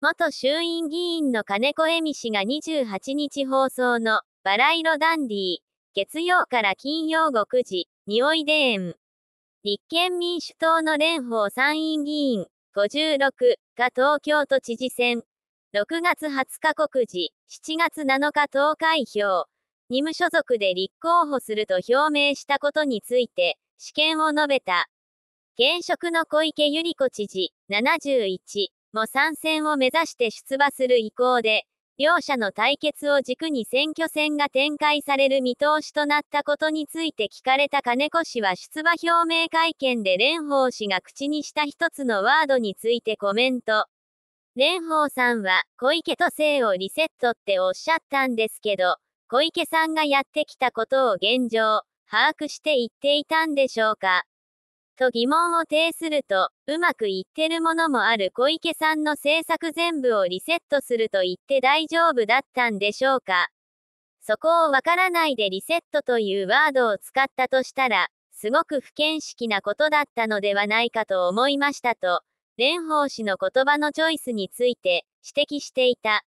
元衆院議員の金子恵美氏が28日放送のバラ色ダンディ、月曜から金曜午9時、においで園。立憲民主党の蓮舫参院議員、56が東京都知事選。6月20日告示、7月7日投開票。2務所属で立候補すると表明したことについて、試験を述べた。現職の小池百合子知事、71。も参戦を目指して出馬する意向で、両者の対決を軸に選挙戦が展開される見通しとなったことについて聞かれた金子氏は出馬表明会見で蓮舫氏が口にした一つのワードについてコメント。蓮舫さんは小池と政をリセットっておっしゃったんですけど、小池さんがやってきたことを現状、把握して言っていたんでしょうか。と疑問を呈すると、うまくいってるものもある小池さんの政策全部をリセットすると言って大丈夫だったんでしょうか。そこをわからないでリセットというワードを使ったとしたら、すごく不見識なことだったのではないかと思いましたと、蓮舫氏の言葉のチョイスについて指摘していた。